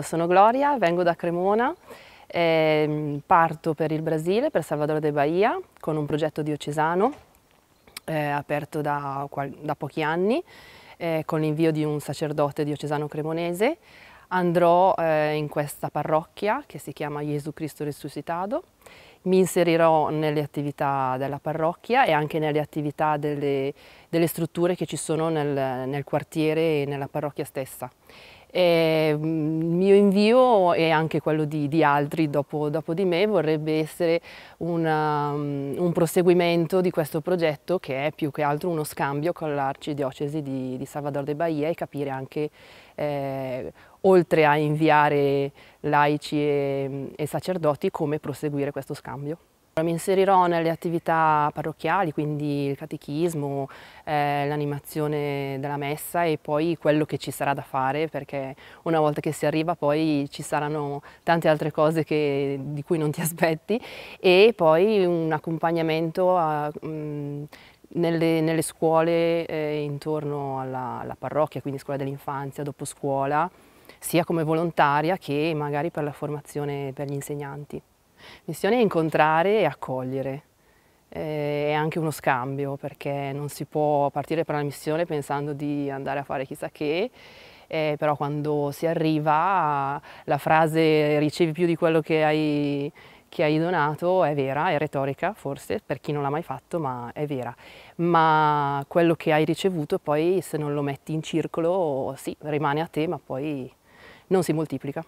Sono Gloria, vengo da Cremona, eh, parto per il Brasile, per Salvador de Bahia, con un progetto diocesano eh, aperto da, da, pochi anni, eh, con l'invio di un sacerdote diocesano cremonese. Andrò eh, in questa parrocchia che si chiama Gesù Cristo Resuscitato, mi inserirò nelle attività della parrocchia e anche nelle attività delle, delle strutture che ci sono nel, nel quartiere e nella parrocchia stessa. E, eh, il mio invio e anche quello di, di altri dopo, dopo, di me vorrebbe essere una, um, un proseguimento di questo progetto che è più che altro uno scambio con l'Arcidiocesi di, di Salvador de Bahia e capire anche eh, oltre a inviare laici e, e sacerdoti come proseguire questo scambio. Mi inserirò nelle attività parrocchiali, quindi il catechismo, eh, l'animazione della messa e poi quello che ci sarà da fare perché una volta che si arriva poi ci saranno tante altre cose che, di cui non ti aspetti e poi un accompagnamento a, mh, mm, nelle, nelle, scuole eh, intorno alla, alla parrocchia, quindi scuola dell'infanzia, dopo scuola, sia come volontaria che magari per la formazione per gli insegnanti. Missione è incontrare e accogliere. Eh, è anche uno scambio perché non si può partire per una missione pensando di andare a fare chissà che, eh, però quando si arriva la frase ricevi più di quello che hai, che hai donato è vera, è retorica forse per chi non l'ha mai fatto, ma è vera. Ma quello che hai ricevuto poi se non lo metti in circolo sì, rimane a te, ma poi non si moltiplica.